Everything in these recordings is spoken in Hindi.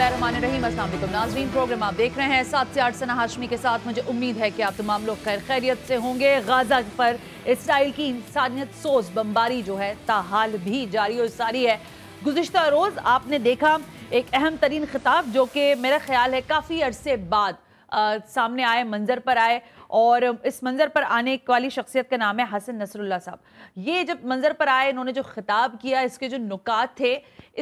नाजरीन प्रोग्राम आप देख रहे हैं सात से आठ सना हाशमी के साथ मुझे उम्मीद है कि आप तमाम लोग खैर खैरियत से होंगे गाजा पर इसराइल की इंसानियत सोज बमबारी जो है ताहाल भी जारी और सारी है गुजशत रोज़ आपने देखा एक अहम तरीन खिताब जो कि मेरा ख्याल है काफ़ी अरसे बाद आ, सामने आए मंज़र पर आए और इस मंज़र पर आने वाली शख्सियत का नाम है हसन नसरुल्ला साहब ये जब मंज़र पर आए इन्होंने जो खिताब किया इसके जो नुकात थे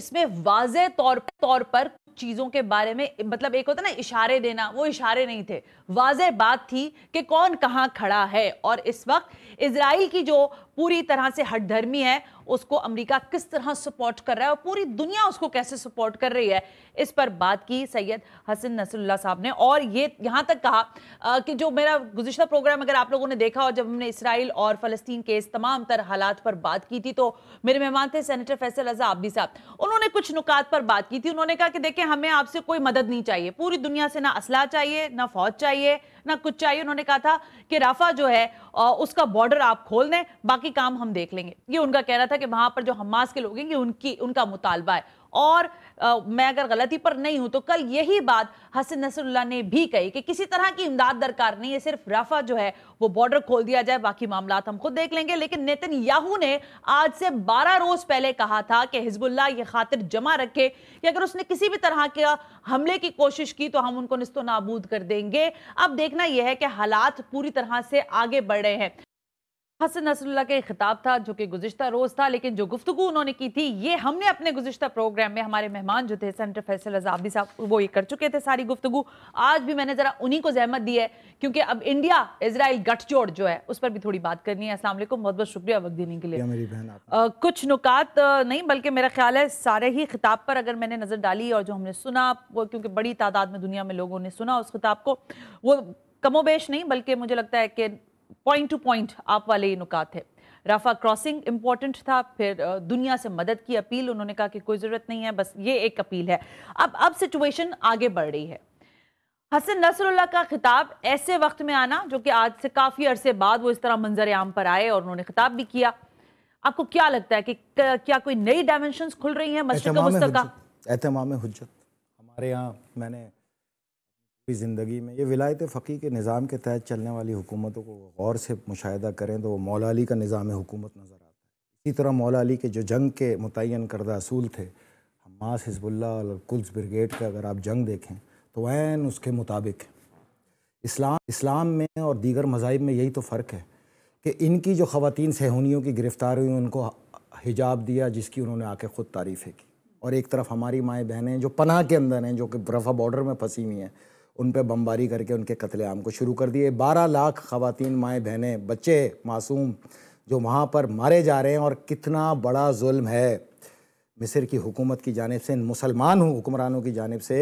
इसमें वाज तौर पर तौर पर चीज़ों के बारे में मतलब एक होता ना इशारे देना वो इशारे नहीं थे वाज बात थी कि कौन कहाँ खड़ा है और इस वक्त इसराइल की जो पूरी तरह से हटधर्मी है उसको अमेरिका किस तरह सपोर्ट कर रहा है और पूरी दुनिया उसको कैसे सपोर्ट कर रही है इस पर बात की सैयद हसन नसरुल्ला साहब ने और ये यहाँ तक कहा आ, कि जो मेरा गुजशत प्रोग्राम अगर आप लोगों ने देखा हो जब हमने इसराइल और फ़लस्तीन के इस तमाम तर हालात पर बात की थी तो मेरे मेहमान थे सेनेटर फैसल रजा आबदी साहब उन्होंने कुछ नुकात पर बात की थी उन्होंने कहा कि देखें हमें आपसे कोई मदद नहीं चाहिए पूरी दुनिया से ना असला चाहिए ना फौज चाहिए कितना कुछ चाहिए उन्होंने कहा था कि राफा जो है उसका बॉर्डर आप खोल दें बाकी काम हम देख लेंगे ये उनका कहना था कि वहां पर जो हमास के लोग हैं उनकी उनका मुतालबा है और आ, मैं अगर गलती पर नहीं हूं तो कल यही बात हसन नसरुल्ला ने भी कही कि किसी तरह की इमदाद दरकार नहीं है सिर्फ रफा जो है वो बॉर्डर खोल दिया जाए बाकी मामला हम खुद देख लेंगे लेकिन नितिन याहू ने आज से 12 रोज पहले कहा था कि हिजबुल्ला ये खातिर जमा रखे कि अगर उसने किसी भी तरह के हमले की कोशिश की तो हम उनको नस्तो नाबूद कर देंगे अब देखना यह है कि हालात पूरी तरह से आगे बढ़ रहे हैं हसन नसरुल्ला का खिताब था जो कि गुजशत रोज़ था लेकिन जो गुफ्तु उन्होंने की थी ये हमने अपने गुजशत प्रोग्राम में हमारे मेहमान जो थे सेंटर फैसल रजाबी साहब वो ये कर चुके थे सारी गुफ्तु आज भी मैंने ज़रा उन्हीं को जहमत दी है क्योंकि अब इंडिया इसराइल गठजोड़ जो है उस पर भी थोड़ी बात करनी है असल बहुत बहुत शुक्रिया वक्त देने के लिए मेरी बहन कुछ नुकात नहीं बल्कि मेरा ख्याल है सारे ही खिताब पर अगर मैंने नज़र डाली और जो हमने सुना वो क्योंकि बड़ी तादाद में दुनिया में लोगों ने सुना उस खिताब को वो कमोबेश नहीं बल्कि मुझे लगता है कि पॉइंट टू पॉइंट आप वाले ये नुकात है राफा क्रॉसिंग इम्पॉर्टेंट था फिर दुनिया से मदद की अपील उन्होंने कहा कि कोई ज़रूरत नहीं है बस ये एक अपील है अब अब सिचुएशन आगे बढ़ रही है हसन नसरुल्ला का खिताब ऐसे वक्त में आना जो कि आज से काफ़ी अरसे बाद वो इस तरह मंजर आम पर आए और उन्होंने खिताब भी किया आपको क्या लगता है कि क्या कोई नई डायमेंशन खुल रही है मस्जिद का एहतमाम हमारे यहाँ मैंने की ज़िंदगी में ये विलायत फ़कीर के निज़ाम के तहत चलने वाली हुकूमतों को गौर से मुशाह करें तो वो मौला अली का निज़ाम हुकूमत नज़र आता है इसी तरह मौला अली के जो जंग के मुतन करदा असूल थे हमास हिजबुल्ला और कुल्स ब्रिगेड का अगर आप जंग देखें तो एन उसके मुताबिक इस्लाम इस्लाम में और दीगर मजाहब में यही तो फ़र्क है कि इनकी जो ख़वान सहूनियों की गिरफ़्तार हुई उनको हिजाब दिया जिसकी उन्होंने आके ख़ुद तारीफ़ें की और एक तरफ हमारी माएँ बहनें जो पनाह के अंदर हैं जो कि रफ़ा बॉर्डर में फंसी हुई हैं उन पर बमबारी करके उनके कत्लेआम को शुरू कर दिए बारह लाख खातन माएँ बहनें बच्चे मासूम जो वहाँ पर मारे जा रहे हैं और कितना बड़ा जुल्म है मिस्र की हुकूमत की जानब से मुसलमान हूँ हुक्मरानों की जानब से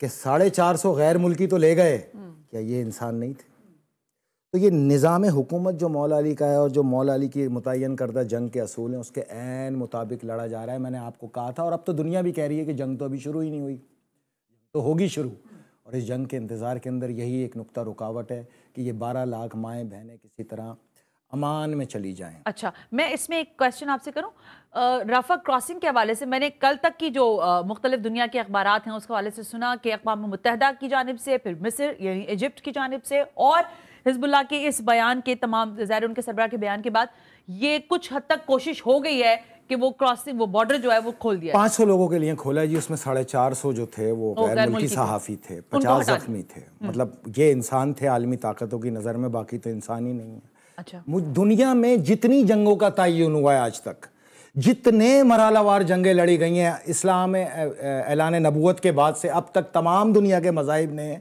कि साढ़े चार सौ गैर मुल्की तो ले गए क्या ये इंसान नहीं थे तो ये निज़ाम हुकूमत जो मौला अली का है और जो मौला अली की मुतन करदा जंग के असूल हैं उसके एन मुताबिक लड़ा जा रहा है मैंने आपको कहा था और अब तो दुनिया भी कह रही है कि जंग तो अभी शुरू ही नहीं हुई तो होगी शुरू और इस जंग के इंतज़ार के अंदर यही एक नुकता रुकावट है कि ये बारह लाख माएँ बहनें किसी तरह अमान में चली जाएं। अच्छा मैं इसमें एक क्वेश्चन आपसे करूं रफा क्रॉसिंग के हवाले से मैंने कल तक की जो मुख्तलिफ दुनिया के अखबार हैं उसके हवाले से सुना कि अकवा मुतहदा की जानब से फिर मिस्र यानी इजिप्ट की जानब से और हिजबुल्ला के इस बयान के तमाम जैर उनके सरबरा के बयान के बाद ये कुछ हद तक कोशिश हो गई है कि वो क्रॉसिंग वो बॉर्डर जो है वो खोल दिया पाँच सौ लोगों के लिए खोला जी उसमें साढ़े चार सौ जो थे वो तो गैर मुल्की सहाफ़ी थे पचास जख्मी थे हम्म। मतलब ये इंसान थे आलमी ताकतों की नज़र में बाकी तो इंसान ही नहीं है अच्छा दुनिया में जितनी जंगों का तयन हुआ है आज तक जितने मरालावार जंगें लड़ी गई हैं इस्लाम ऐलान नबूत के बाद से अब तक तमाम दुनिया के मजाहब ने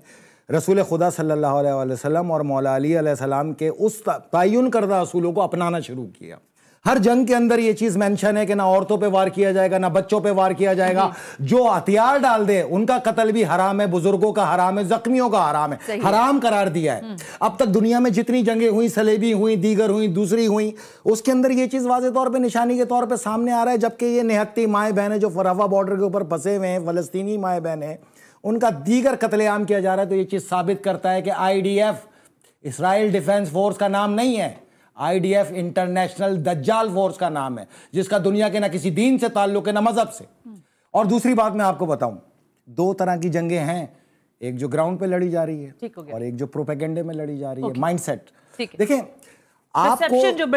रसूल खुदा सल्लल्लाहु अलैहि वसल्लम और मौला अली सलाम के उस तयन करदा असूलों को अपनाना शुरू किया हर जंग के अंदर ये चीज मेंशन है कि ना औरतों पे वार किया जाएगा ना बच्चों पे वार किया जाएगा जो हथियार डाल दे उनका कत्ल भी हराम है बुजुर्गों का हराम है जख्मियों का हराम है हराम करार दिया है हम्म। अब तक दुनिया में जितनी जंगे हुई सलेबी हुई दीगर हुई दूसरी हुई उसके अंदर ये चीज वाजे तौर पर निशानी के तौर पर सामने आ रहा है जबकि ये निहत्ती माए बहन है जो फरावा बॉर्डर के ऊपर फंसे हुए हैं फलस्तीनी माए बहन है उनका दीगर कतलेआम किया जा रहा है तो ये चीज साबित करता है कि आईडीएफ इसराइल डिफेंस फोर्स का नाम नहीं है आईडीएफ इंटरनेशनल दज्जाल फोर्स का नाम है जिसका दुनिया के ना किसी दीन से ताल्लुक है ना मजहब से और दूसरी बात मैं आपको बताऊं दो तरह की जंगे हैं एक जो ग्राउंड पे लड़ी जा रही है और एक जो प्रोपेगेंडे में लड़ी जा रही है सेट देखिए आपको जो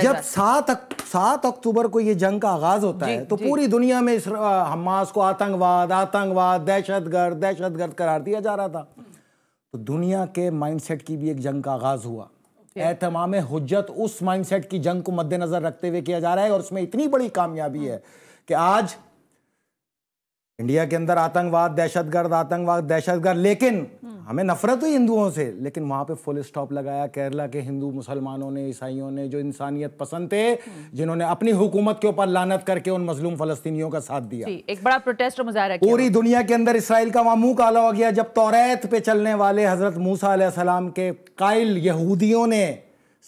जब सात सात अक्टूबर को ये जंग का आगाज होता है तो पूरी दुनिया में इस हमास को आतंकवाद आतंकवाद दहशतगर्द दहशतगर्द करार दिया जा रहा था तो दुनिया के माइंडसेट की भी एक जंग का आगाज हुआ एहतमाम हजत उस माइंडसेट की जंग को मद्देनजर रखते हुए किया जा रहा है और उसमें इतनी बड़ी कामयाबी हाँ। है कि आज इंडिया के अंदर आतंकवाद दहशतगर्द आतंकवाद दहशतगर्द लेकिन हमें नफरत हुई हिंदुओं से लेकिन वहां पे फुल स्टॉप लगाया केरला के हिंदू मुसलमानों ने ईसाइयों ने जो इंसानियत पसंद थे जिन्होंने अपनी हुकूमत के ऊपर लानत करके उन मजलूम फलस्तियों का साथ दिया एक बड़ा प्रोटेस्ट मुजाहरा पूरी दुनिया के अंदर इसराइल का वहां मुंह काला हो गया जब तोरेत पे चलने वाले हजरत मूसा के कायल यहूदियों ने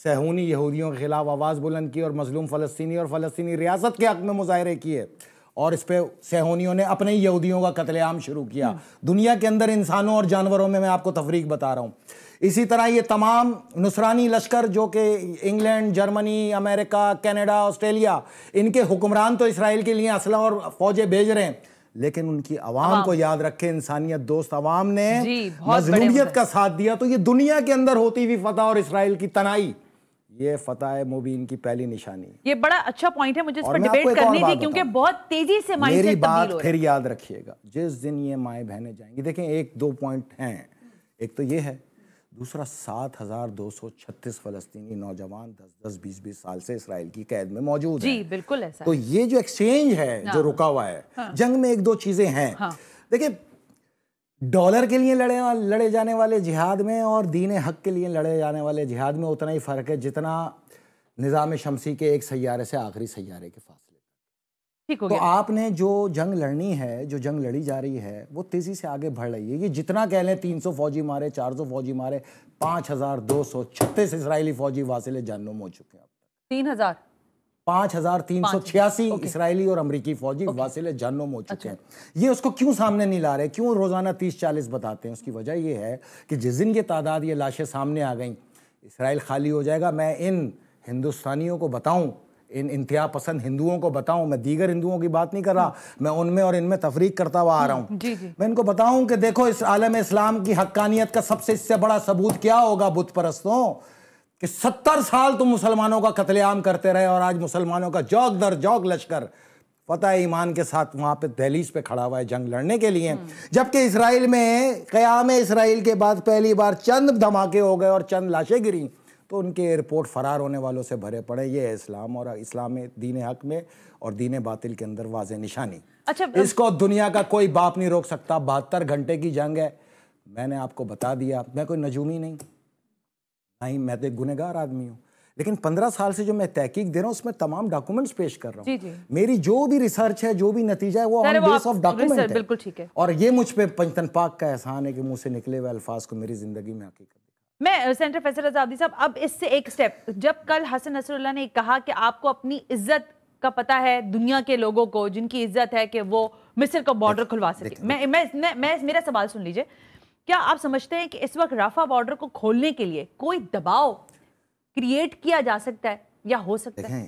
सहूनी यहूदियों के खिलाफ आवाज़ बुलंद की और मजलूम फलस्तनी और फलस्तनी रियासत के हक में मुजाहरे किए और इस पर सहोनियों ने अपने ही यहूदियों का कतलेआम शुरू किया दुनिया के अंदर इंसानों और जानवरों में मैं आपको तफरीक बता रहा हूँ इसी तरह ये तमाम नुसरानी लश्कर जो कि England Germany America Canada Australia इनके हुक्मरान तो इसराइल के लिए असला और फौजें भेज रहे हैं लेकिन उनकी आवाम को याद रखे इंसानियत दोस्त अवाम ने मजलूमियत का साथ दिया तो ये दुनिया के अंदर होती हुई फतह और इसराइल की तनाई ये फतेह मुबीन की पहली निशानी ये बड़ा अच्छा पॉइंट है मुझे इस पर डिबेट करनी थी क्योंकि बहुत तेजी से मेरी बात फिर याद रखिएगा जिस दिन ये माए बहने जाएंगे देखें एक दो पॉइंट हैं एक तो ये है दूसरा सात हजार दो सौ छत्तीस फलस्तीनी नौजवान दस दस बीस बीस साल से इसराइल की कैद में मौजूद जी बिल्कुल ऐसा तो ये जो एक्सचेंज है जो हाँ। रुका हुआ है हाँ। जंग में एक दो चीजें हैं हाँ। देखिए डॉलर के लिए लड़े लड़े जाने वाले जिहाद में और दीन हक के लिए लड़े जाने वाले जिहाद में उतना ही फ़र्क है जितना निज़ाम शमसी के एक सैारे से आखिरी सैारे के फासले ठीक हो तो गया। आपने जो जंग लड़नी है जो जंग लड़ी जा रही है वो तेज़ी से आगे बढ़ रही है ये जितना कह लें तीन सौ फौजी मारे चार सौ फौजी मारे पाँच हज़ार दो सौ छत्तीस इसराइली फौजी वासिल जानूम हो चुके हैं तीन हज़ार पांच हजार तीन सौ छियासी इसराइली और अमरीकी फौजी वासिल जहनम हो चुके हैं अच्छा। ये उसको क्यों सामने नहीं ला रहे क्यों रोजाना तीस चालीस बताते हैं उसकी वजह यह है कि जिस दिन ये तादाद ये लाशें सामने आ गई इसराइल खाली हो जाएगा मैं इन हिंदुस्तानियों को बताऊं इन इंतहा पसंद हिंदुओं को बताऊं मैं दीगर हिंदुओं की बात नहीं कर रहा हम्म। मैं उनमें और इनमें तफरीक करता हुआ आ रहा हूं हम्म, जी जी। मैं इनको बताऊं कि देखो इस आलम इस्लाम की हक्कानियत का सबसे इससे बड़ा सबूत क्या होगा बुत परस्तों कि सत्तर साल तुम मुसलमानों का कत्लेआम करते रहे और आज मुसलमानों का जौक दर जौक लश्कर है ईमान के साथ वहाँ पे दहलीज पे खड़ा हुआ है जंग लड़ने के लिए जबकि इसराइल में क़याम इसराइल के बाद पहली बार चंद धमाके हो गए और चंद लाशें गिरी तो उनके एयरपोर्ट फ़रार होने वालों से भरे पड़े ये इस्लाम और इस्लाम दीन हक में और दीन बातिल के अंदर वाज निशानी अच्छा इसको दुनिया का कोई बाप नहीं रोक सकता बहत्तर घंटे की जंग है मैंने आपको बता दिया मैं कोई नजूमी नहीं नहीं मैं तो एक गुनहगार आदमी हूँ लेकिन पंद्रह साल से जो मैं तहकीक दे रहा हूँ उसमें तमाम डॉक्यूमेंट्स पेश कर रहा हूँ मेरी जो भी रिसर्च है जो भी नतीजा है वो ऑन बेस ऑफ डॉक्यूमेंट है बिल्कुल ठीक है और ये मुझ पर पंचतन पाक का एहसान है कि मुँह से निकले हुए अल्फाज को मेरी जिंदगी में हकीकत मैं सेंटर फैसल आजादी साहब अब इससे एक स्टेप जब कल हसन नसरुल्ला ने कहा कि आपको अपनी इज्जत का पता है दुनिया के लोगों को जिनकी इज्जत है कि वो मिस्र का बॉर्डर खुलवा सके मैं मैं मैं मेरा सवाल सुन लीजिए क्या आप समझते हैं कि इस वक्त राफा बॉर्डर को खोलने के लिए कोई दबाव क्रिएट किया जा सकता है या हो सकता है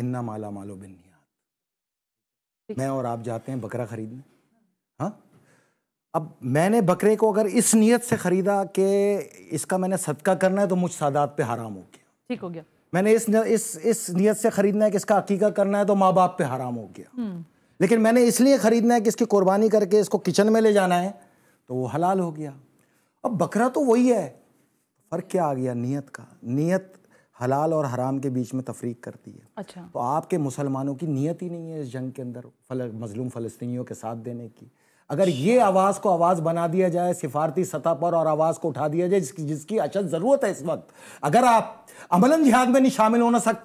इन्ना माला मालो बिन मैं और आप जाते हैं बकरा खरीदने हाँ अब मैंने बकरे को अगर इस नियत से ख़रीदा कि इसका मैंने सदका करना है तो मुझ सादात पे हराम हो गया ठीक हो गया मैंने इस न, इस इस नीयत से ख़रीदना है कि इसका अकीका करना है तो माँ बाप पे हराम हो गया हम्म। लेकिन मैंने इसलिए ख़रीदना है कि इसकी कुर्बानी करके इसको किचन में ले जाना है तो वो हलाल हो गया अब बकरा तो वही है फ़र्क क्या आ गया नीयत का नीयत हलाल और हराम के बीच में तफरीक करती है अच्छा तो आपके मुसलमानों की नीयत ही नहीं है इस जंग के अंदर फल, मजलूम फ़लस्तियों के साथ देने की अगर ये आवाज़ को आवाज़ बना दिया जाए सिफारती सतह पर और आवाज़ को उठा दिया जाए जिसकी जिसकी अचल ज़रूरत है इस वक्त अगर आप अमलन जिहाद में नहीं शामिल होना सक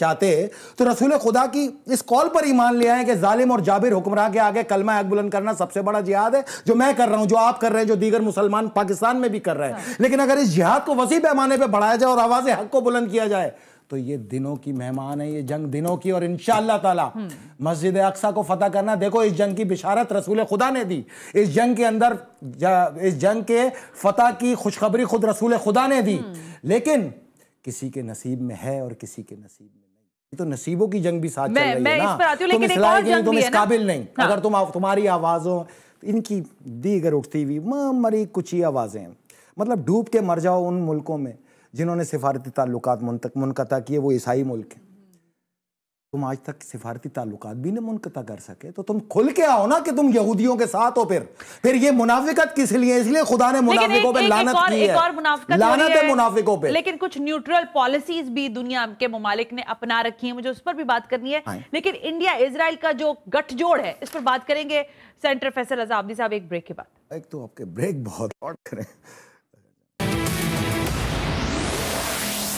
चाहते तो रसूल खुदा की इस कॉल पर ईमान ले आए कि जालिम और जाबिर हुक्मरान के आगे कलमा हक बुलंद करना सबसे बड़ा जिहाद है जो मैं कर रहा हूँ जो आप कर रहे हैं जो दीगर मुसलमान पाकिस्तान में भी कर रहे हैं हाँ। लेकिन अगर इस जिहाद को वसी पैमाने पर बढ़ाया जाए और आवाज़ हक को बुलंद किया जाए तो ये दिनों की मेहमान है ये जंग दिनों की और इनशाला ताला मस्जिद अक्सा को फतह करना देखो इस जंग की बिशारत रसूल खुदा ने दी इस जंग के अंदर इस जंग के फतह की खुशखबरी खुद रसूल खुदा ने दी लेकिन किसी के नसीब में है और किसी के नसीब में तो नसीबों की जंग भी साथ मैं, चल रही मैं है ना इस लायक नहीं तुम इस काबिल नहीं हाँ। अगर तुम तुम्हारी आवाज़ों इनकी दीगर उठती हुई मरी कुछ ही आवाज़ें मतलब डूब के मर जाओ उन मुल्कों में जिन्होंने सिफारती ताल्लुक मुनक़ा किए वो ईसाई मुल्क हैं तुम आज तक सिफारती ताल्लुक भी नहीं मुनकता कर सके तो तुम खुल के आओ ना कि तुम यहूदियों के साथ हो फिर फिर ये मुनाफिकत किस लिए इसलिए खुदा ने मुनाफिकों पर लानत की है लानत है मुनाफिकों पर लेकिन कुछ न्यूट्रल पॉलिसीज भी दुनिया के ममालिक ने अपना रखी है मुझे उस पर भी बात करनी है हाँ। लेकिन इंडिया इसराइल का जो गठजोड़ है इस पर बात करेंगे सेंटर फैसल अजाबी साहब एक ब्रेक के बाद एक तो आपके ब्रेक बहुत करें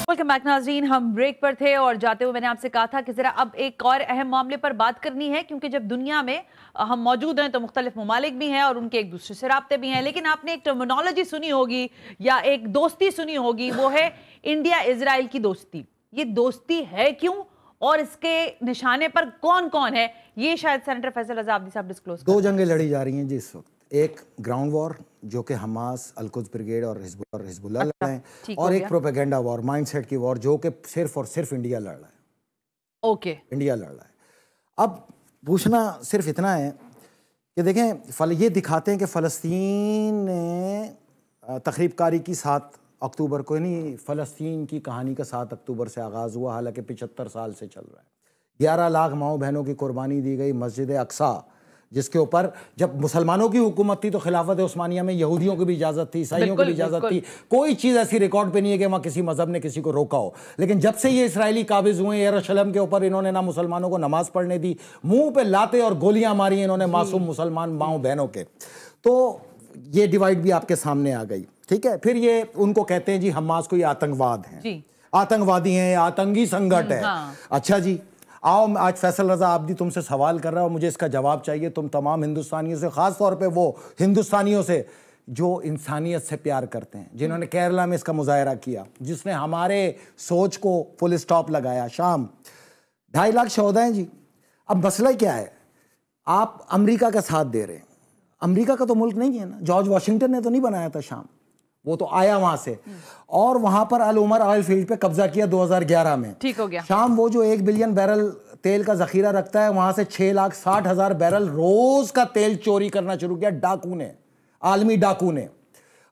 वेलकम बैक नाजरीन हम ब्रेक पर थे और जाते हुए मैंने आपसे कहा था कि ज़रा अब एक और अहम मामले पर बात करनी है क्योंकि जब दुनिया में हम मौजूद हैं तो मुख्तलिफ ममालिक भी हैं और उनके एक दूसरे से रबते भी हैं लेकिन आपने एक टर्मिनोलॉजी सुनी होगी या एक दोस्ती सुनी होगी वो है इंडिया इसराइल की दोस्ती ये दोस्ती है क्यों और इसके निशाने पर कौन कौन है ये शायद सेनेटर फैसल आजादी साहब डिस्कलोज दो जंगे लड़ी जा रही हैं जिस वक्त एक ग्राउंड वॉर जो कि हमास अलकुद ब्रिगेड और हिजबुल्ला और हिजबुल्ला अच्छा, लड़ रहे हैं और एक प्रोपेगेंडा वॉर माइंडसेट की वॉर जो कि सिर्फ और सिर्फ इंडिया लड़ रहा है ओके इंडिया लड़ रहा है अब पूछना सिर्फ इतना है कि देखें फल ये दिखाते हैं कि फ़लस्तीन ने तकरीबकारी की सात अक्टूबर को नहीं फ़लस्तीन की कहानी का सात अक्टूबर से आगाज़ हुआ हालांकि पिछहत्तर साल से चल रहा है ग्यारह लाख माओ बहनों की कुर्बानी दी गई मस्जिद अक्सा जिसके ऊपर जब मुसलमानों की हुकूमत थी तो खिलाफत उस्मानिया में यहूदियों की भी इजाज़त थी ईसाइयों की भी इजाज़त थी कोई चीज़ ऐसी रिकॉर्ड पे नहीं है कि वहाँ किसी मज़हब ने किसी को रोका हो लेकिन जब से ये इसराइली काबिज हुए यरूशलेम के ऊपर इन्होंने ना मुसलमानों को नमाज पढ़ने दी मुंह पे लाते और गोलियां मारी इन्होंने मासूम मुसलमान माओ बहनों के तो ये डिवाइड भी आपके सामने आ गई ठीक है फिर ये उनको कहते हैं जी हमास कोई आतंकवाद है आतंकवादी हैं आतंकी संगठन हम्म, है हाँ। अच्छा जी आओ आज फैसल रजा आबदी तुमसे सवाल कर रहा है और मुझे इसका जवाब चाहिए तुम तमाम हिंदुस्तानियों से ख़ास तौर पर वो हिंदुस्तानियों से जो इंसानियत से प्यार करते हैं जिन्होंने केरला में इसका मुजाहरा किया जिसने हमारे सोच को फुल स्टॉप लगाया शाम ढाई लाख शहदाएँ जी अब मसला क्या है आप अमेरिका का साथ दे रहे हैं अमेरिका का तो मुल्क नहीं है ना जॉर्ज वाशिंगटन ने तो नहीं बनाया था शाम वो तो आया वहां से और वहां पर अल उमर ऑयल फील्ड पे कब्जा किया 2011 में ठीक हो गया शाम वो जो एक बिलियन बैरल तेल का जखीरा रखता है वहां से छह लाख साठ हजार बैरल रोज का तेल चोरी करना शुरू किया डाकू ने आलमी डाकू ने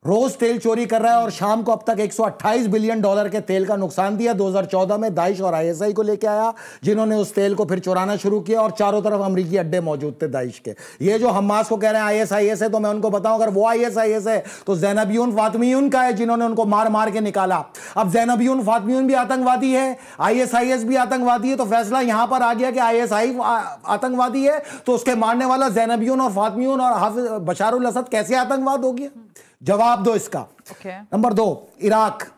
रोज तेल चोरी कर रहा है और शाम को अब तक 128 बिलियन डॉलर के तेल का नुकसान दिया 2014 में दाइश और आईएसआई को लेके आया जिन्होंने उस तेल को फिर चुराना शुरू किया और चारों तरफ अमरीकी अड्डे मौजूद थे दाइश के ये जो हमास को कह रहे हैं आई आई एस एस है तो मैं उनको बताऊं अगर वो आई आई एस एस है तो जैनबियन फातमीन का है जिन्होंने उनको मार मार के निकाला अब जैनबियन फातमीन भी आतंकवादी है आई आई एस एस भी आतंकवादी है तो फैसला यहां पर आ गया कि आई एस आई आतंकवादी है तो उसके मारने वाला जैनबियन और फातमीन और हाफिज बशारुल असद कैसे आतंकवाद हो गया जवाब दो इसका नंबर दो इराक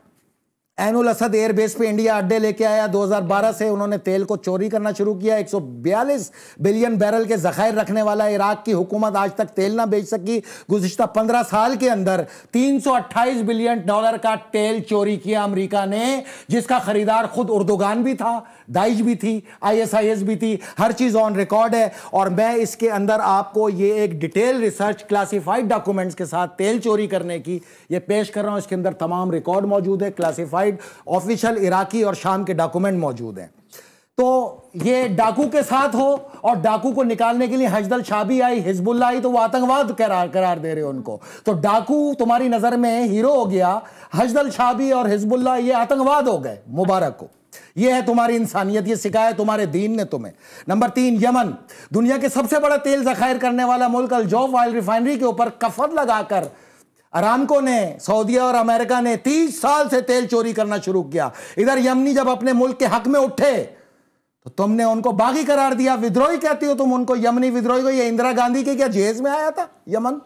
एनुल असद एयरबेस पे इंडिया अड्डे लेके आया 2012 से उन्होंने तेल को चोरी करना शुरू किया 142 बिलियन बैरल के जखायर रखने वाला इराक की हुकूमत आज तक तेल ना बेच सकी गुजशत 15 साल के अंदर 328 बिलियन डॉलर का तेल चोरी किया अमेरिका ने जिसका खरीदार खुद उर्दोगान भी था दाइज भी थी आईएसआईएस भी थी हर चीज़ ऑन रिकॉर्ड है और मैं इसके अंदर आपको ये एक डिटेल रिसर्च क्लासिफाइड डॉक्यूमेंट्स के साथ तेल चोरी करने की ये पेश कर रहा हूं इसके अंदर तमाम रिकॉर्ड मौजूद है क्लासिफाइड ऑफिशियल इराकी और शाम के डॉक्यूमेंट मौजूद हैं तो ये डाकू के साथ हो और डाकू को निकालने के लिए हजदल शाबी आई हिजबुल्ला आई तो वो आतंकवाद करार करार दे रहे हो उनको तो डाकू तुम्हारी नज़र में हीरो हो गया हजदल शाबी और हिजबुल्ला ये आतंकवाद हो गए मुबारक को यह है तुम्हारी इंसानियत यह सिखाया तुम्हारे दीन ने तुम्हें नंबर तीन यमन दुनिया के सबसे बड़ा तेल जखायर करने वाला मुल्क अलजौफ ऑयल रिफाइनरी के ऊपर कफर लगाकर अरामको ने सऊदीया और अमेरिका ने तीस साल से तेल चोरी करना शुरू किया इधर यमनी जब अपने मुल्क के हक में उठे तो तुमने उनको बागी करार दिया विद्रोही कहती हो तुम उनको यमनी विद्रोही को यह इंदिरा गांधी के क्या जेज में आया था यमन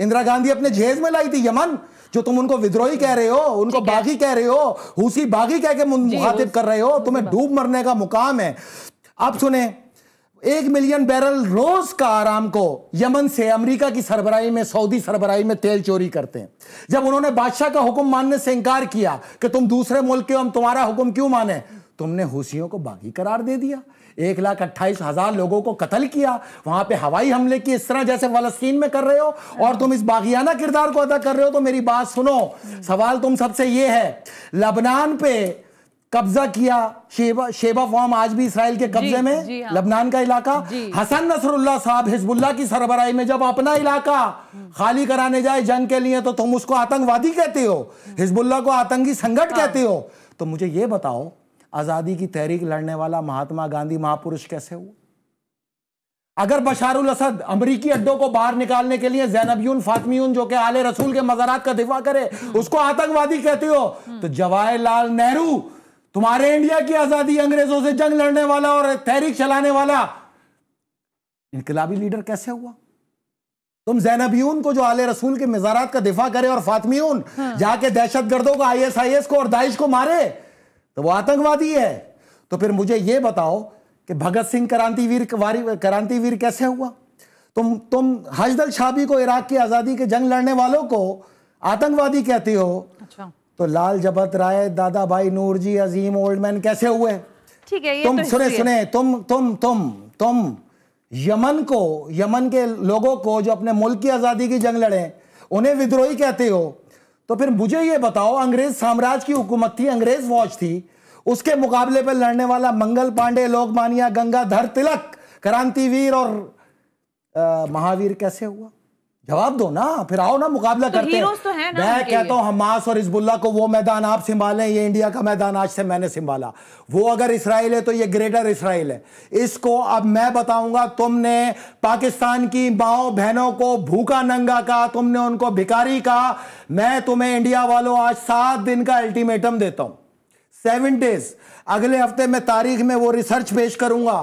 इंदिरा गांधी अपने जेज में लाई थी यमन जो तुम उनको विद्रोही कह रहे हो उनको बागी कह रहे हो उसी बागी कह के मुखातिब कर रहे हो तुम्हें डूब मरने का मुकाम है आप सुने एक मिलियन बैरल रोज का आराम को यमन से अमेरिका की सरबराही में सऊदी सरबराही में तेल चोरी करते हैं जब उन्होंने बादशाह का हुक्म मानने से इंकार किया कि तुम दूसरे मुल्क के हम तुम्हारा हुक्म क्यों माने तुमने हुसियों को बागी करार दे दिया एक लाख अट्ठाईस हजार लोगों को कत्ल किया वहां पे हवाई हमले की इस तरह जैसे फलस्तीन में कर रहे हो और तुम इस बागियाना किरदार को अदा कर रहे हो तो मेरी बात सुनो सवाल तुम सबसे ये है लबनान पे कब्जा किया शेबा शेबा फॉर्म आज भी इसराइल के कब्जे में हाँ। लबनान का इलाका हसन नसरुल्ला साहब हिजबुल्ला की सरबराही में जब अपना इलाका खाली कराने जाए जंग के लिए तो तुम उसको आतंकवादी कहते हो हिजबुल्ला को आतंकी संगत हाँ। कहते हो तो मुझे ये बताओ आज़ादी की तहरीक लड़ने वाला महात्मा गांधी महापुरुष कैसे हुआ अगर बशारुल असद अमरीकी अड्डों को बाहर निकालने के लिए जैनबयून फातमीयून जो कि आले रसूल के मजारात का दिफा करे उसको आतंकवादी कहते हो तो जवाहरलाल नेहरू तुम्हारे इंडिया की आजादी अंग्रेजों से जंग लड़ने वाला और तहरीक चलाने वाला इनकलाबी लीडर कैसे हुआ तुम जैनबियून को जो आले रसूल के मजारात का दिफा करे और फातमीयून हाँ। जाके दहशत गर्दों को आई एस आई एस को और दाइश को मारे तो वो आतंकवादी है तो फिर मुझे ये बताओ कि भगत सिंह क्रांतिवीर क्रांतिवीर कैसे हुआ तुम तुम हजदल छाबी को इराक की आज़ादी के जंग लड़ने वालों को आतंकवादी कहते हो अच्छा। तो लाल जबत राय दादा भाई नूर जी अजीम ओल्ड मैन कैसे हुए ठीक है ये तुम तो सुने सुने तुम तुम तुम तुम यमन को यमन के लोगों को जो अपने मुल्क की आज़ादी की जंग लड़े उन्हें विद्रोही कहते हो तो फिर मुझे ये बताओ अंग्रेज साम्राज्य की हुकूमत थी अंग्रेज फौज थी उसके मुकाबले पर लड़ने वाला मंगल पांडे लोकमानिया गंगाधर तिलक क्रांतिवीर और आ, महावीर कैसे हुआ जवाब दो ना फिर आओ ना मुकाबला तो करते हैं तो है मैं कहता हूँ हमास और हिजबुल्ला को वो मैदान आप संभालें ये इंडिया का मैदान आज से मैंने संभाला वो अगर इसराइल है तो ये ग्रेटर इसराइल है इसको अब मैं बताऊंगा तुमने पाकिस्तान की माओ बहनों को भूखा नंगा कहा तुमने उनको भिकारी कहा मैं तुम्हें इंडिया वालों आज सात दिन का अल्टीमेटम देता हूँ सेवन डेज अगले हफ्ते में तारीख में वो रिसर्च पेश करूंगा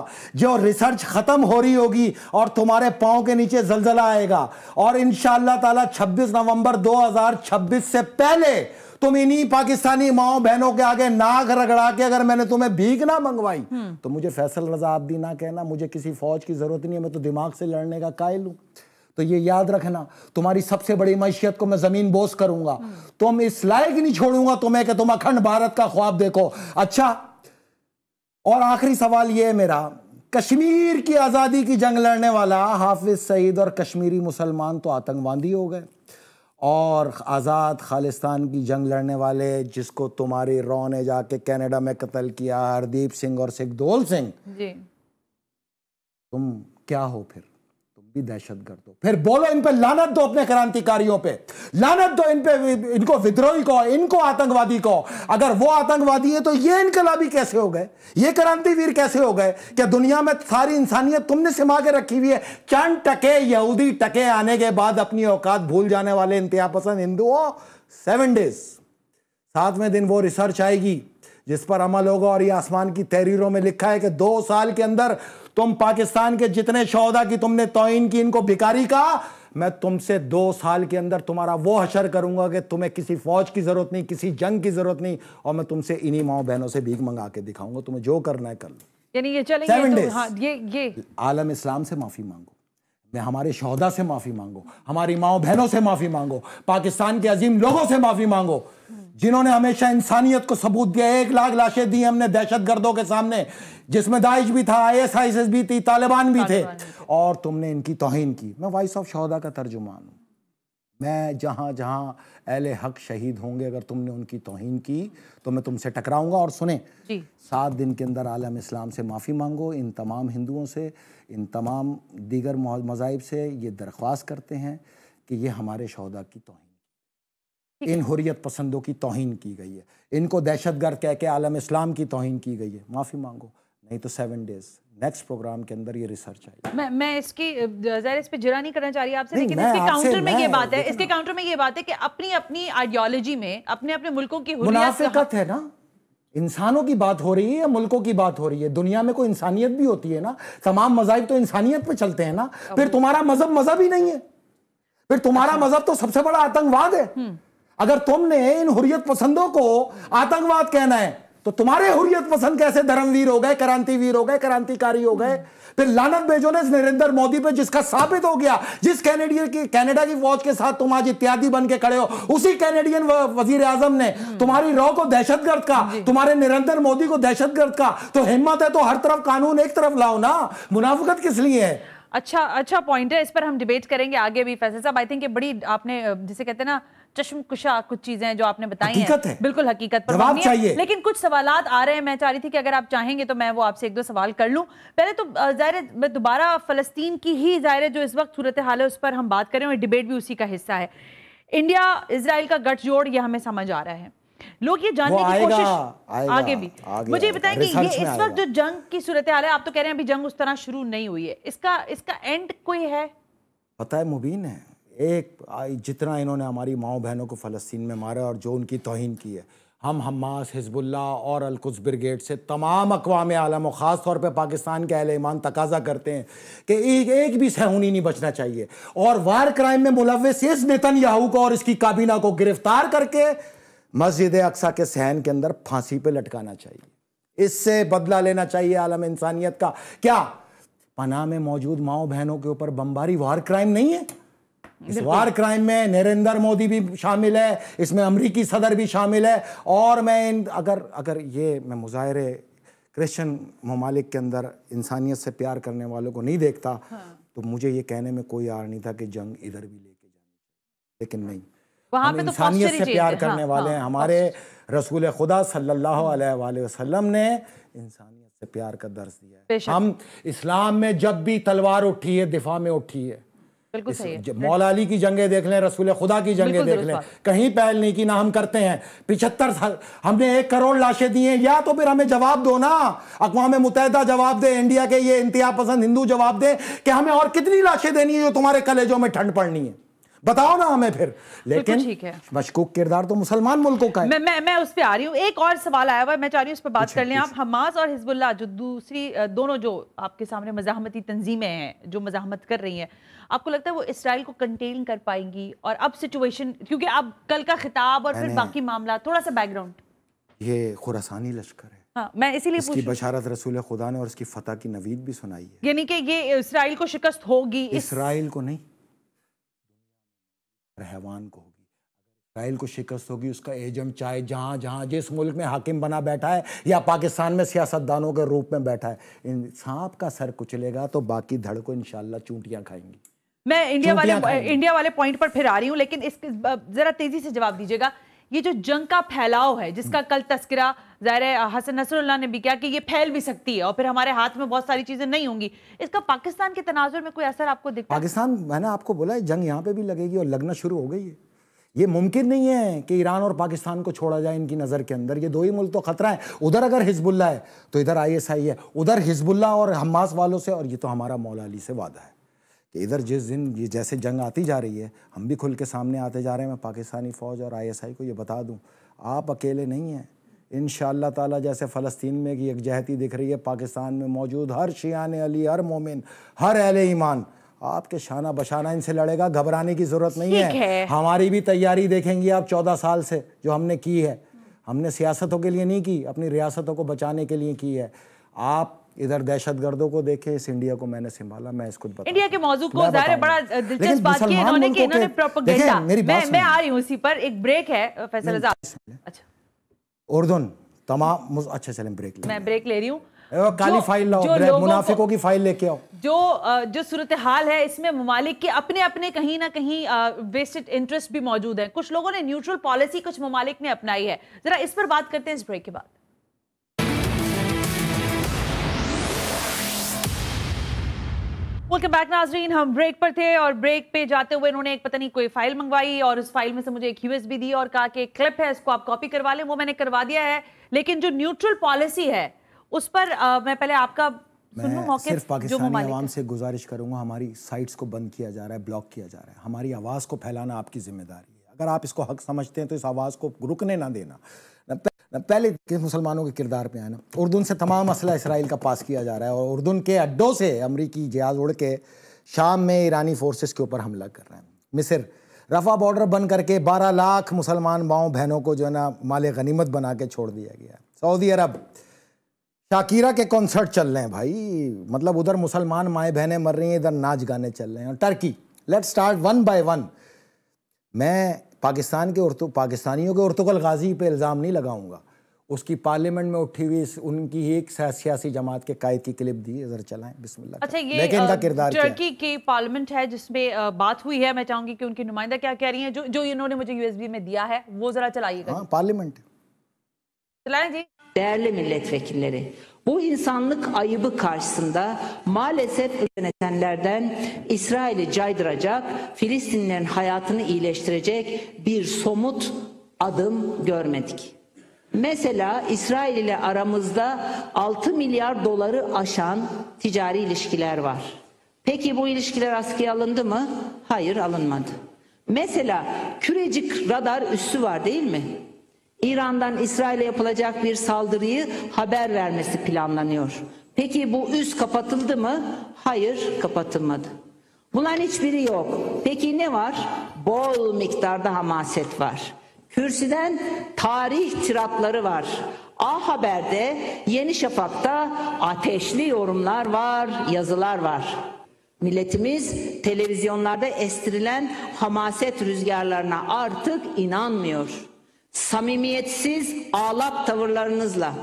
जो रिसर्च खत्म हो रही होगी और तुम्हारे पाओ के नीचे जलजला आएगा और इन ताला 26 नवंबर 2026 से पहले तुम इन्हीं पाकिस्तानी माओ बहनों के आगे नाक रगड़ा के अगर मैंने तुम्हें भीख ना मंगवाई हम्म। तो मुझे फैसल रजा आबदी ना कहना मुझे किसी फौज की जरूरत नहीं है मैं तो दिमाग से लड़ने का कायल हूं तो ये याद रखना तुम्हारी सबसे बड़ी मैशियत को मैं जमीन बोस करूंगा तुम इस लायक नहीं छोड़ूंगा तुम्हें तो कि तुम अखंड भारत का ख्वाब देखो अच्छा और आखिरी सवाल ये है मेरा कश्मीर की आज़ादी की जंग लड़ने वाला हाफिज सईद और कश्मीरी मुसलमान तो आतंकवादी हो गए और आज़ाद खालिस्तान की जंग लड़ने वाले जिसको तुम्हारे रॉ ने जाके कनाडा में कत्ल किया हरदीप सिंह और सिखदोल सिंह तुम क्या हो फिर भी दहशत गर्द हो फिर बोलो इन पर लानत दो अपने क्रांतिकारियों पे लानत दो इन पे इनको विद्रोही को इनको आतंकवादी को अगर वो आतंकवादी है तो ये इनकलाबी कैसे हो गए ये क्रांतिवीर कैसे हो गए क्या दुनिया में सारी इंसानियत तुमने सिमा के रखी हुई है चंद टके यहूदी टके आने के बाद अपनी औकात भूल जाने वाले इंतहा पसंद हिंदुओं सेवन डेज सातवें दिन वो रिसर्च आएगी जिस पर अमल होगा और ये आसमान की तहरीरों में लिखा है कि दो साल के अंदर तुम पाकिस्तान के जितने शौदा की तुमने तोइन की इनको भिकारी का मैं तुमसे दो साल के अंदर तुम्हारा वो हशर करूंगा कि तुम्हें किसी फौज की जरूरत नहीं किसी जंग की जरूरत नहीं और मैं तुमसे इन्हीं माओ बहनों से भीख मंगा के दिखाऊंगा तुम्हें जो करना है कर लो यानी ये तो हाँ, ये ये आलम इस्लाम से माफी मांगो मैं हमारे शहदा से माफी मांगो हमारी माओ बहनों से माफी मांगो पाकिस्तान के अजीम लोगों से माफी मांगो जिन्होंने हमेशा इंसानियत को सबूत दिया एक लाख लाशें दी हमने दहशत गर्दों के सामने जिसमें दाइश भी था आई एस आई भी थी तालिबान भी थे और तुमने इनकी तोहन की मैं वॉइस ऑफ शहदा का तर्जुमान हूँ मैं जहाँ जहाँ अहल हक शहीद होंगे अगर तुमने उनकी तोहन की तो मैं तुमसे टकराऊंगा और सुने सात दिन के अंदर आलम इस्लाम से माफ़ी मांगो इन तमाम हिंदुओं से इन तमाम दीगर मजाब से ये दरख्वास्त करते हैं कि ये हमारे शहदा की तोहन इन हुरियत पसंदों की तोहन की गई है इनको दहशत गर्द कह के आलम इस्लाम की तोहन की गई है माफ़ी मांगो नहीं तो सेवन डेज नेक्स्ट प्रोग्राम के अंदर ये रिसर्च आई मैं मैं इसकी इस पे जिरा नहीं करना चाह रही आपसे लेकिन इसके काउंटर में ये बात है इसके काउंटर में ये बात है कि अपनी अपनी आइडियोलॉजी में अपने अपने मुल्कों की मुनाफिकत है ना इंसानों की बात हो रही है या मुल्कों की बात हो रही है दुनिया में कोई इंसानियत भी होती है ना तमाम मजाहब तो इंसानियत पे चलते हैं ना फिर तुम्हारा मजहब मजहब ही नहीं है फिर तुम्हारा अच्छा। मजहब तो सबसे बड़ा आतंकवाद है हम्म। अगर तुमने इन हुरियत पसंदों को आतंकवाद कहना है तो तुम्हारे हुरियत पसंद कैसे धर्मवीर हो गए क्रांतिवीर हो गए क्रांतिकारी हो गए फिर लानत भेजो ने नरेंद्र मोदी पे जिसका साबित हो गया जिस कैनेडियन की कैनेडा की फौज के साथ तुम आज इत्यादि बन के खड़े हो उसी कैनेडियन वजीर आजम ने हम्म। तुम्हारी रॉ को दहशतगर्द का तुम्हारे निरंतर मोदी को दहशतगर्द का तो हिम्मत है तो हर तरफ कानून एक तरफ लाओ ना मुनाफत किस लिए है अच्छा अच्छा पॉइंट है इस पर हम डिबेट करेंगे आगे भी फैसल साहब आई थिंक ये बड़ी आपने जिसे कहते हैं ना चश्म कुशा कुछ चीजें जो आपने बताई हैं है। बिल्कुल हकीकत पर जवाब चाहिए लेकिन कुछ सवाल आ रहे हैं मैं चाह रही थी कि अगर आप चाहेंगे तो मैं वो आपसे एक दो सवाल कर लूं पहले तो जाहिर मैं दोबारा फलस्तीन की ही जाहिर जो इस वक्त सूरत हाल है उस पर हम बात करें और डिबेट भी उसी का हिस्सा है इंडिया इसराइल का गठजोड़ यह हमें समझ आ रहा है लोग ये जानने की कोशिश आएगा, आगे भी आगे, मुझे कि ये इस वक्त जो जंग की सूरत हाल है आप तो कह रहे हैं अभी जंग उस तरह शुरू नहीं हुई है इसका इसका एंड कोई है पता है मुबीन है एक जितना इन्होंने हमारी माओ बहनों को फ़लस्तीन में मारा और जो उनकी तोहन की है हम हमास हिजबुल्ला और अलकुस ब्रिगेड से तमाम अकवाम आलम और ख़ास तौर पर पाकिस्तान के अहल ईमान तकाजा करते हैं कि एक एक भी सहूनी नहीं बचना चाहिए और वार क्राइम में मुलविस इस नितन याहू को और इसकी काबीना को गिरफ्तार करके मस्जिद अक्सा के सहन के अंदर फांसी पर लटकाना चाहिए इससे बदला लेना चाहिए आलम इंसानियत का क्या पना में मौजूद माओ बहनों के ऊपर बम्बारी वार क्राइम नहीं है इस वार क्राइम में नरेंद्र मोदी भी शामिल है इसमें अमरीकी सदर भी शामिल है और मैं इन अगर अगर ये मैं मुजाहरे क्रिश्चन ममालिक के अंदर इंसानियत से प्यार करने वालों को नहीं देखता हाँ। तो मुझे ये कहने में कोई आर नहीं था कि जंग इधर भी लेके जाए लेकिन नहीं वहाँ पे तो इंसानियत से प्यार हाँ, करने वाले हाँ, हैं हमारे रसूल खुदा सल्लल्लाहु अलैहि वसल्लम ने इंसानियत से प्यार का दर्ज दिया है हम इस्लाम में जब भी तलवार उठी है दिफा में उठी है बिल्कुल सही अली की जंगे देख लें रसूल खुदा की जंगे देख लें कहीं पहल नहीं की ना हम करते हैं पिछहत्तर साल हमने एक करोड़ लाशें दी हैं या तो फिर हमें जवाब दो ना अकवा मुतहदा जवाब दे इंडिया के ये इंतहा पसंद हिंदू जवाब दे कि हमें और कितनी लाशें देनी है जो तुम्हारे कलेजों में ठंड पड़नी है बताओ ना हमें फिर लेकिन ठीक है मशकूक किरदार तो मुसलमान मुल्कों का है मैं मैं मैं उस पर आ रही हूँ एक और सवाल आया हुआ है मैं चाह रही हूँ उस पर बात अच्छा, कर लें आप हमास और हिजबुल्ला जो दूसरी दोनों जो आपके सामने मजामती तंजीमें हैं जो मजामत कर रही हैं आपको लगता है वो इसराइल को कंटेन कर पाएंगी और अब सिचुएशन क्योंकि अब कल का खिताब और फिर बाकी मामला थोड़ा सा बैकग्राउंड ये खुरासानी लश्कर है हाँ, मैं इसीलिए इसकी बशारत रसूल खुदा ने और इसकी फतह की नवीद भी सुनाई है यानी कि ये इसराइल को शिकस्त होगी इसराइल को नहीं रहवान को होगी इसराइल को शिकस्त होगी उसका एजम चाहे जहां जहां जिस मुल्क में हाकिम बना बैठा है या पाकिस्तान में सियासतदानों के रूप में बैठा है इन सांप का सर कुचलेगा तो बाकी धड़ को इनशाला चूंटियां खाएंगी मैं इंडिया वाले इंडिया वाले पॉइंट पर फिर आ रही हूँ लेकिन इस जरा तेजी से जवाब दीजिएगा ये जो जंग का फैलाव है जिसका कल तस्करा जाहिर हसन नसरुल्ला ने भी किया कि ये फैल भी सकती है और फिर हमारे हाथ में बहुत सारी चीज़ें नहीं होंगी इसका पाकिस्तान के तनाजुर में कोई असर आपको दिखता पाकिस्तान मैंने आपको बोला है जंग यहाँ पे भी लगेगी और लगना शुरू हो गई है ये मुमकिन नहीं है कि ईरान और पाकिस्तान को छोड़ा जाए इनकी नज़र के अंदर ये दो ही मुल्क तो खतरा है उधर अगर हिजबुल्ला है तो इधर आई है उधर हिजबुल्ला और हमास वालों से और ये तो हमारा मौलाली से वादा है कि इधर जिस दिन ये जैसे जंग आती जा रही है हम भी खुल के सामने आते जा रहे हैं मैं पाकिस्तानी फ़ौज और आईएसआई को ये बता दूं आप अकेले नहीं हैं इन ताला जैसे फ़लस्तीन में एक यकजहती दिख रही है पाकिस्तान में मौजूद हर शियान अली हर मोमिन हर अहल ईमान आपके शाना बशाना इनसे लड़ेगा घबराने की ज़रूरत नहीं है।, है हमारी भी तैयारी देखेंगी आप चौदह साल से जो हमने की है हमने सियासतों के लिए नहीं की अपनी रियासतों को बचाने के लिए की है आप इधर गर्दों को देखे इस इंडिया को मैंने संभाला मैं इसको इंडिया के मौजूद को जाहिर बड़ा दिलचस्प बात की इन्होंने कि इन्होंने प्रोपेगेंडा अच्छा, मैं मैं आ रही हूं पर एक ब्रेक है फैसल रजा अच्छा तमाम अच्छा चलें ब्रेक मैं ब्रेक ले रही काली फाइल लाओ मुनाफिकों की फाइल लेके आओ जो जो सूरत हाल है इसमें ममालिक के अपने अपने कहीं ना कहीं वेस्टेड इंटरेस्ट भी मौजूद है कुछ लोगों ने न्यूट्रल पॉलिसी कुछ ममालिक ने अपनाई है जरा इस पर बात करते हैं इस ब्रेक के बाद वेलकम बैक नाजरीन हम ब्रेक पर थे और ब्रेक पे जाते हुए उन्होंने एक पता नहीं कोई फाइल मंगवाई और उस फाइल में से मुझे एक यूएसबी दी और कहा कि एक क्लिप है इसको आप कॉपी करवा लें वो मैंने करवा दिया है लेकिन जो न्यूट्रल पॉलिसी है उस पर आ, मैं पहले आपका मैं सिर्फ पाकिस्तानी आवाम से गुजारिश करूंगा हमारी साइट्स को बंद किया जा रहा है ब्लॉक किया जा रहा है हमारी आवाज़ को फैलाना आपकी जिम्मेदारी है अगर आप इसको हक समझते हैं तो इस आवाज़ को रुकने ना देना पहले किस मुसलमानों के किरदार पे आना उर्दन से तमाम मसला इसराइल का पास किया जा रहा है और उर्दन के अड्डों से अमरीकी जहाज उड़ के शाम में ईरानी फोर्सेस के ऊपर हमला कर रहे हैं मिस्र रफा बॉर्डर बंद करके 12 लाख मुसलमान माओ बहनों को जो है ना माल गनीमत बना के छोड़ दिया गया है सऊदी अरब शाकिरा के कॉन्सर्ट चल रहे हैं भाई मतलब उधर मुसलमान माएँ बहनें मर रही हैं इधर नाच गाने चल रहे हैं और Turkey let start one by one मैं पाकिस्तान के उर्तु पाकिस्तानियों के उर्तुगल गाजी पे इल्ज़ाम नहीं लगाऊंगा उसकी पार्लियामेंट में उठी हुई उनकी एक सियासी जमात के कायद की क्लिप दी जरा चलाएं बिस्मिल्लाह अच्छा ये लेकिन इनका किरदार टर्की की पार्लियामेंट है जिसमें बात हुई है मैं चाहूंगी कि उनकी नुमाइंदा क्या कह रही है जो जो इन्होंने मुझे यूएसबी में दिया है वो जरा चलाइएगा हाँ, पार्लियामेंट चलाएं जी değerli milletvekilleri Bu insanlık ayıbı karşısında maalesef yönetenlerden İsrail'i caydıracak, Filistinlerin hayatını iyileştirecek bir somut adım görmedik. Mesela İsrail ile aramızda 6 milyar doları aşan ticari ilişkiler var. Peki bu ilişkiler askıya alındı mı? Hayır alınmadı. Mesela Kürecik radar üssü var değil mi? İran'dan İsrail'e yapılacak bir saldırıyı haber vermesi planlanıyor. Peki bu üst kapatıldı mı? Hayır, kapatılmadı. Bunların hiçbiri yok. Peki ne var? Bol miktarda hamaset var. Kürsüden tarih tiratları var. A Haber'de, Yeni Şafak'ta ateşli yorumlar var, yazılar var. Milletimiz televizyonlarda estirilen hamaset rüzgarlarına artık inanmıyor samimiyetsiz ağlap tavırlarınızla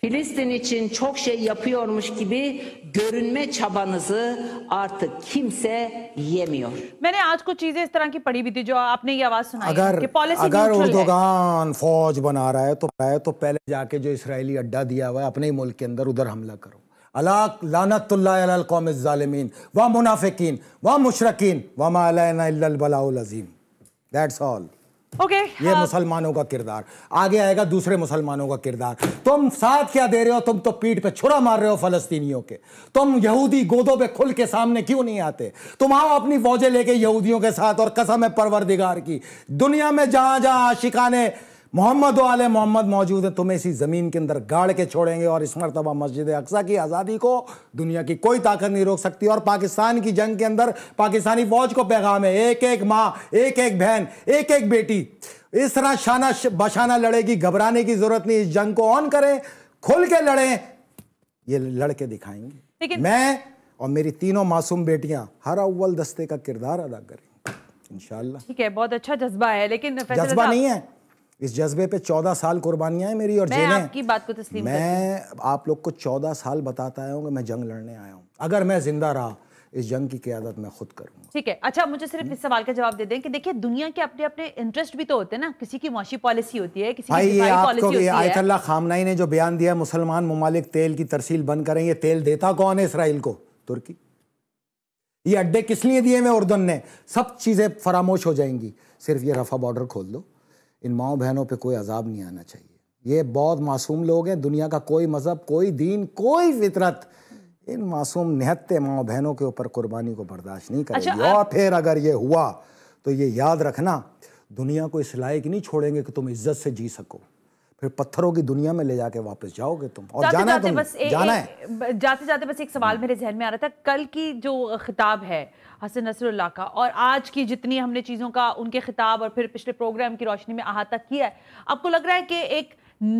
Filistin için çok şey yapıyormuş gibi görünme çabanızı artık kimse yemiyor मैंने आज कुछ चीजें इस तरह की पढ़ी भी थी जो आपने ये आवाज सुनाई अगर कि पॉलिसी अगर उर्दोगान फौज बना रहा है तो है तो पहले जाके जो इसराइली अड्डा दिया हुआ है अपने ही मुल्क के अंदर उधर हमला करो अला लानतुल्लाकौम ालमीन व मुनाफिकीन व मुशरकिन व मालाजीम दैट्स ऑल ओके ये uh, मुसलमानों का किरदार आगे आएगा दूसरे मुसलमानों का किरदार तुम साथ क्या दे रहे हो तुम तो पीठ पे छुरा मार रहे हो फलस्तीनियों के तुम यहूदी गोदों पे खुल के सामने क्यों नहीं आते तुम आओ अपनी फौजें लेके यहूदियों के साथ और कसम है परवरदिगार की दुनिया में जहां जहां आशिकाने मोहम्मद वाले मोहम्मद मौजूद है तुम्हें इसी ज़मीन के अंदर गाड़ के छोड़ेंगे और इस मरतबा मस्जिद अक्सा की आज़ादी को दुनिया की कोई ताकत नहीं रोक सकती और पाकिस्तान की जंग के अंदर पाकिस्तानी फ़ौज को पैगाम है एक एक माँ एक एक बहन एक एक बेटी इस तरह शाना बशाना लड़ेगी घबराने की ज़रूरत नहीं इस जंग को ऑन करें खुल के लड़े ये लड़के दिखाएंगे मैं और मेरी तीनों मासूम बेटियां हर अव्वल दस्ते का किरदार अदा करें इनशाला ठीक है बहुत अच्छा जज्बा है लेकिन जज्बा नहीं है इस जज्बे पे चौदह साल कुर्बानियां हैं मेरी और मैं जेने आपकी बात को तस्लीम मैं आप लोग को चौदह साल बताता आया हूँ कि मैं जंग लड़ने आया हूँ अगर मैं जिंदा रहा इस जंग की क्यादत मैं खुद करूँ ठीक है अच्छा मुझे सिर्फ इस सवाल का जवाब दे दें कि देखिए दुनिया के अपने अपने इंटरेस्ट भी तो होते हैं ना किसी की मुआशी पॉलिसी होती है किसी भाई ये आपको आयतल्ला खामनाई ने जो बयान दिया मुसलमान ममालिक तेल की तरसील बंद करें ये तेल देता कौन है इसराइल को तुर्की ये अड्डे किस लिए दिए हुए उर्दन ने सब चीज़ें फरामोश हो जाएंगी सिर्फ ये रफा बॉर्डर खोल दो इन माओ बहनों पे कोई अजाब नहीं आना चाहिए ये बहुत मासूम लोग हैं दुनिया का कोई मज़हब कोई दीन कोई फितरत इन मासूम निहत्ते माओ बहनों के ऊपर कुर्बानी को बर्दाश्त नहीं करेगी अच्छा, और फिर अगर ये हुआ तो ये याद रखना दुनिया को इस लायक नहीं छोड़ेंगे कि तुम इज्जत से जी सको फिर पत्थरों की दुनिया में ले जाके वापस जाओगे तुम और जाते जाना जाते है बस ए, जाना ए, है जाते जाते बस एक सवाल मेरे जहन में आ रहा था कल की जो खिताब है हसन नसर का और आज की जितनी हमने चीज़ों का उनके खिताब और फिर पिछले प्रोग्राम की रोशनी में अहाता किया है आपको लग रहा है कि एक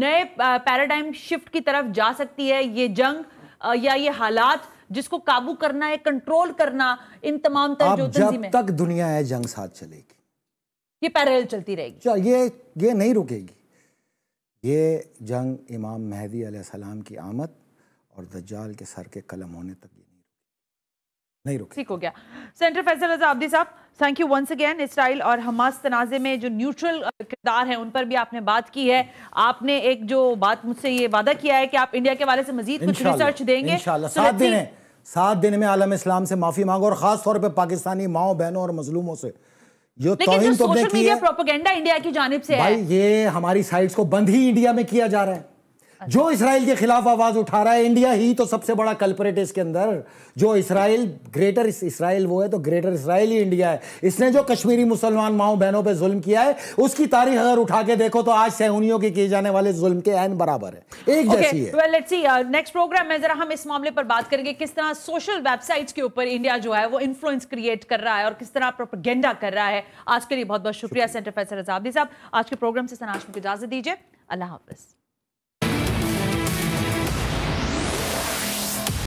नए पैराडाइम शिफ्ट की तरफ जा सकती है ये जंग या ये हालात जिसको काबू करना है कंट्रोल करना इन तमाम तर जब तक दुनिया है जंग साथ चलेगी ये पैरेलल चलती रहेगी अच्छा, ये ये नहीं रुकेगी ये जंग इमाम महदी सलाम की आमद और दज्जाल के सर के कलम होने तक ये नहीं रुके ठीक हो गया सेंटर फैसल रजा आबदी साहब thank you once again Israel और हमास तनाजे में जो न्यूट्रल किरदार हैं उन पर भी आपने बात की है आपने एक जो बात मुझसे ये वादा किया है कि आप इंडिया के वाले से मजीद कुछ रिसर्च देंगे सात दिन सात दिन में आलम इस्लाम से माफ़ी मांगो और ख़ास तौर पर पाकिस्तानी माओ बहनों और मजलूमों से जो तो लेकिन जो सोशल मीडिया प्रोपोगेंडा इंडिया की जानब से भाई है ये हमारी साइट्स को बंद ही इंडिया में किया जा रहा है जो अच्छा। इसराइल के खिलाफ आवाज उठा रहा है इंडिया ही तो सबसे बड़ा कल्परेट है इसके अंदर जो इसराइल ग्रेटर इसराइल वो है तो ग्रेटर इसराइल ही इंडिया है इसने जो कश्मीरी मुसलमान माओ बहनों पे जुल्म किया है उसकी तारीख अगर उठा के देखो तो आज सहूनियों के किए जाने वाले जुल्म के एन बराबर है एक okay, जैसी है well, see, uh, next programme में जरा हम इस मामले पर बात करेंगे किस तरह सोशल वेबसाइट के ऊपर इंडिया जो है वो इन्फ्लुएंस क्रिएट कर रहा है और किस तरह प्रोपेगेंडा कर रहा है आज के लिए बहुत बहुत शुक्रिया सेंटर फैसर साहब आज के प्रोग्राम से को इजाजत दीजिए अल्लाह हाफिज़